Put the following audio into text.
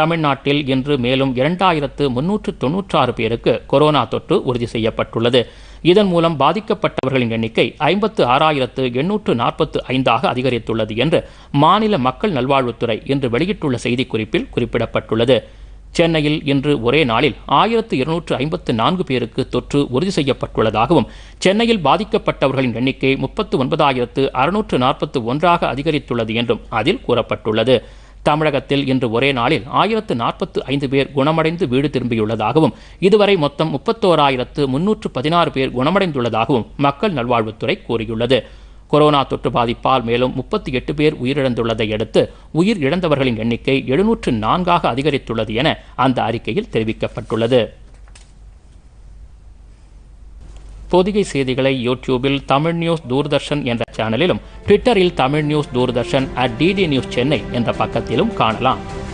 தமிழ்நாட்டில் இன்று மேலும் இரண்டாயிரத்து முன்னூற்று தொன்னூற்றாறு பேருக்கு கொரோனா தொற்று உறுதி செய்யப்பட்டுள்ளது இதன் மூலம் பாதிக்கப்பட்டவர்களின் எண்ணிக்கை ஐம்பத்து ஆறாயிரத்து எண்ணூற்று நாற்பத்து ஐந்தாக அதிகரித்துள்ளது என்று மாநில மக்கள் நல்வாழ்வுத்துறை இன்று வெளியிட்டுள்ள செய்திக்குறிப்பில் குறிப்பிடப்பட்டுள்ளது சென்னையில் இன்று ஒரே நாளில் ஆயிரத்து இருநூற்று ஐம்பத்து நான்கு பேருக்கு தொற்று உறுதி செய்யப்பட்டுள்ளதாகவும் சென்னையில் பாதிக்கப்பட்டவர்களின் எண்ணிக்கை முப்பத்து ஒன்பதாயிரத்து அறுநூற்று நாற்பத்து ஒன்றாக அதிகரித்துள்ளது என்றும் அதில் கூறப்பட்டுள்ளது தமிழகத்தில் இன்று ஒரே நாளில் ஆயிரத்து நாற்பத்து ஐந்து பேர் குணமடைந்து வீடு திரும்பியுள்ளதாகவும் இதுவரை மொத்தம் முப்பத்தோராயிரத்து முன்னூற்று பதினாறு பேர் குணமடைந்துள்ளதாகவும் மக்கள் நல்வாழ்வுத்துறை கூறியுள்ளது கொரோனா தொற்று பாதிப்பால் மேலும் முப்பத்தி எட்டு பேர் உயிரிழந்துள்ளதை அடுத்து உயிர் இழந்தவர்களின் எண்ணிக்கை எழுநூற்று நான்காக அதிகரித்துள்ளது என அந்த அறிக்கையில் தெரிவிக்கப்பட்டுள்ளது பொதிகை செய்திகளை யூடியூபில் தமிழ் நியூஸ் தூர்தர்ஷன் என்ற சேனலிலும் ட்விட்டரில் Tamil news Doordarshan at DD news Chennai என்ற பக்கத்திலும் காணலாம்